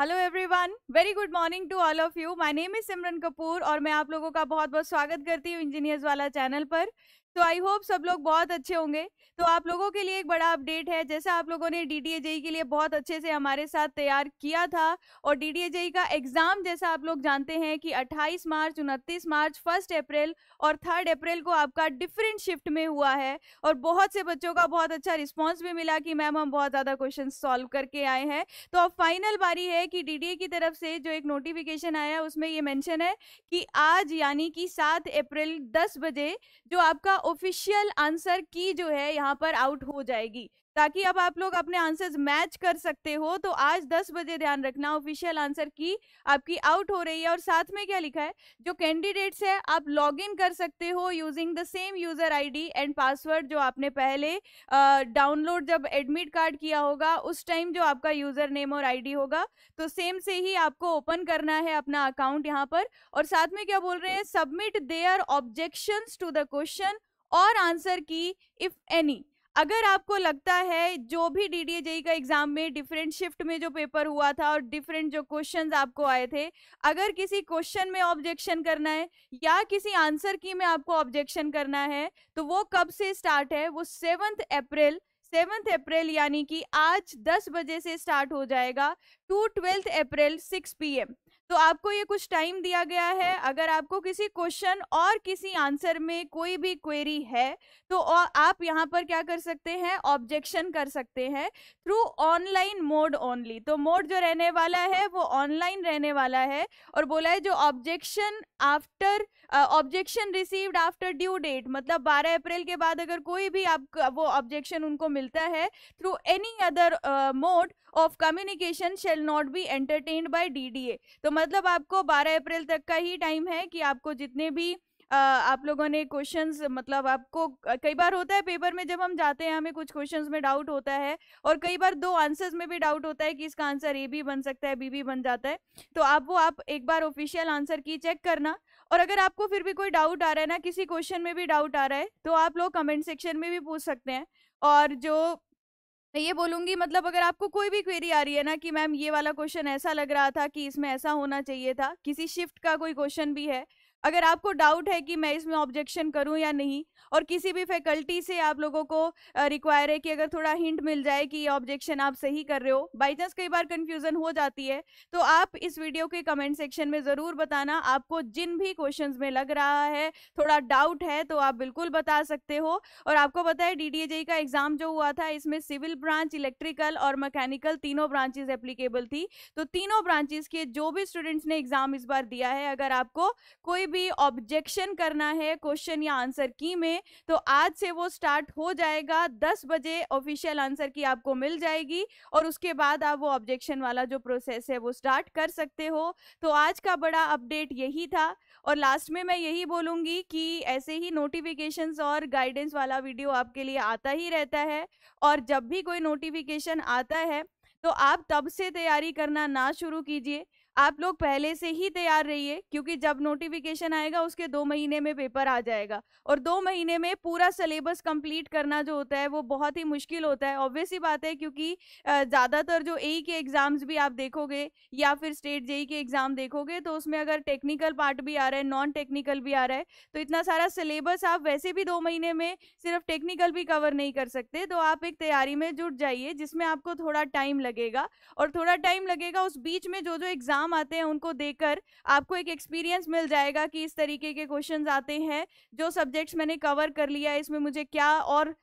hello everyone very good morning to all of you my name is Simran Kapoor और मैं आप लोगों का बहुत बहुत स्वागत करती हूँ इंजीनियर्स वाला चैनल पर तो आई होप सब लोग बहुत अच्छे होंगे तो आप लोगों के लिए एक बड़ा अपडेट है जैसा आप लोगों ने डी टी के लिए बहुत अच्छे से हमारे साथ तैयार किया था और डी टी का एग्ज़ाम जैसा आप लोग जानते हैं कि 28 मार्च उनतीस मार्च फर्स्ट अप्रैल और थर्ड अप्रैल को आपका डिफरेंट शिफ्ट में हुआ है और बहुत से बच्चों का बहुत अच्छा रिस्पॉन्स भी मिला कि मैम हम बहुत ज़्यादा क्वेश्चन सॉल्व करके आए हैं तो अब फाइनल बारी है कि डी की तरफ से जो एक नोटिफिकेशन आया उसमें ये मैंशन है कि आज यानी कि सात अप्रैल दस बजे जो आपका ऑफिशियल आंसर की जो है यहाँ पर आउट हो जाएगी ताकि अब आप लोग अपने आंसर्स मैच कर सकते हो तो आज 10 बजे ध्यान रखना ऑफिशियल आंसर की आपकी आउट हो रही है और साथ में क्या लिखा है जो कैंडिडेट्स है आप लॉग इन कर सकते हो using the same user ID and password जो आपने पहले डाउनलोड जब एडमिट कार्ड किया होगा उस टाइम जो आपका यूजर नेम और आई होगा तो सेम से ही आपको ओपन करना है अपना अकाउंट यहाँ पर और साथ में क्या बोल रहे हैं submit their objection to the question और आंसर की इफ़ एनी अगर आपको लगता है जो भी डी डी जेई का एग्ज़ाम में डिफरेंट शिफ्ट में जो पेपर हुआ था और डिफरेंट जो क्वेश्चंस आपको आए थे अगर किसी क्वेश्चन में ऑब्जेक्शन करना है या किसी आंसर की में आपको ऑब्जेक्शन करना है तो वो कब से स्टार्ट है वो सेवन्थ अप्रैल सेवन्थ अप्रैल यानी कि आज 10 बजे से स्टार्ट हो जाएगा टू ट्वेल्थ अप्रैल 6 पीएम तो आपको ये कुछ टाइम दिया गया है अगर आपको किसी क्वेश्चन और किसी आंसर में कोई भी क्वेरी है तो आप यहाँ पर क्या कर सकते हैं ऑब्जेक्शन कर सकते हैं थ्रू ऑनलाइन मोड ओनली तो मोड जो रहने वाला है वो ऑनलाइन रहने वाला है और बोला है जो objection after objection received after due date मतलब बारह अप्रैल के बाद अगर कोई भी आप वो ऑब्जेक्शन उनको मिलता है through any other mode of communication shall not be entertained by D तो मतलब आपको 12 अप्रैल तक का ही टाइम है कि आपको जितने भी Uh, आप लोगों ने क्वेश्चंस मतलब आपको कई बार होता है पेपर में जब हम जाते हैं हमें कुछ क्वेश्चंस में डाउट होता है और कई बार दो आंसर्स में भी डाउट होता है कि इसका आंसर ए भी बन सकता है बी भी बन जाता है तो आप वो आप एक बार ऑफिशियल आंसर की चेक करना और अगर आपको फिर भी कोई डाउट आ रहा है ना किसी क्वेश्चन में भी डाउट आ रहा है तो आप लोग कमेंट सेक्शन में भी पूछ सकते हैं और जो मैं ये बोलूँगी मतलब अगर आपको कोई भी क्वेरी आ रही है ना कि मैम ये वाला क्वेश्चन ऐसा लग रहा था कि इसमें ऐसा होना चाहिए था किसी शिफ्ट का कोई क्वेश्चन भी है अगर आपको डाउट है कि मैं इसमें ऑब्जेक्शन करूं या नहीं और किसी भी फैकल्टी से आप लोगों को रिक्वायर है कि अगर थोड़ा हिंट मिल जाए कि ये ऑब्जेक्शन आप सही कर रहे हो बाई चांस कई बार कन्फ्यूज़न हो जाती है तो आप इस वीडियो के कमेंट सेक्शन में ज़रूर बताना आपको जिन भी क्वेश्चन में लग रहा है थोड़ा डाउट है तो आप बिल्कुल बता सकते हो और आपको पता है डी का एग्ज़ाम जो हुआ था इसमें सिविल ब्रांच इलेक्ट्रिकल और मैकेनिकल तीनों ब्रांचेज एप्लीकेबल थी तो तीनों ब्रांचेज के जो भी स्टूडेंट्स ने एग्ज़ाम इस बार दिया है अगर आपको कोई भी ऑब्जेक्शन करना है क्वेश्चन या आंसर की में तो आज से वो स्टार्ट हो जाएगा दस बजे ऑफिशियल आंसर की आपको मिल जाएगी और उसके बाद आप वो ऑब्जेक्शन वाला जो प्रोसेस है वो स्टार्ट कर सकते हो तो आज का बड़ा अपडेट यही था और लास्ट में मैं यही बोलूँगी कि ऐसे ही नोटिफिकेशंस और गाइडेंस वाला वीडियो आपके लिए आता ही रहता है और जब भी कोई नोटिफिकेशन आता है तो आप तब से तैयारी करना ना शुरू कीजिए आप लोग पहले से ही तैयार रहिए क्योंकि जब नोटिफिकेशन आएगा उसके दो महीने में पेपर आ जाएगा और दो महीने में पूरा सिलेबस कंप्लीट करना जो होता है वो बहुत ही मुश्किल होता है ऑब्वियस ही बात है क्योंकि ज़्यादातर जो ए e के एग्ज़ाम्स भी आप देखोगे या फिर स्टेट जेई e के एग्ज़ाम देखोगे तो उसमें अगर टेक्निकल पार्ट भी आ रहा है नॉन टेक्निकल भी आ रहा है तो इतना सारा सिलेबस आप वैसे भी दो महीने में सिर्फ टेक्निकल भी कवर नहीं कर सकते तो आप एक तैयारी में जुट जाइए जिसमें आपको थोड़ा टाइम लगेगा और थोड़ा टाइम लगेगा उस बीच में जो जो एग्ज़ाम एग्ज़ाम आते हैं उनको देकर आपको एक एक्सपीरियंस मिल जाएगा कि इस तरीके के क्वेश्चन आते हैं जो सब्जेक्ट्स मैंने कवर कर लिया इसमें मुझे क्या और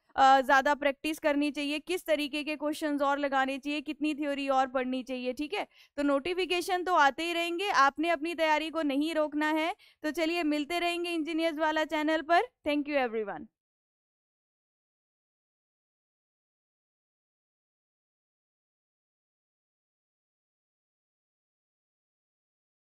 ज़्यादा प्रैक्टिस करनी चाहिए किस तरीके के क्वेश्चन और लगाने चाहिए कितनी थ्योरी और पढ़नी चाहिए ठीक है तो नोटिफिकेशन तो आते ही रहेंगे आपने अपनी तैयारी को नहीं रोकना है तो चलिए मिलते रहेंगे इंजीनियर्स वाला चैनल पर थैंक यू एवरी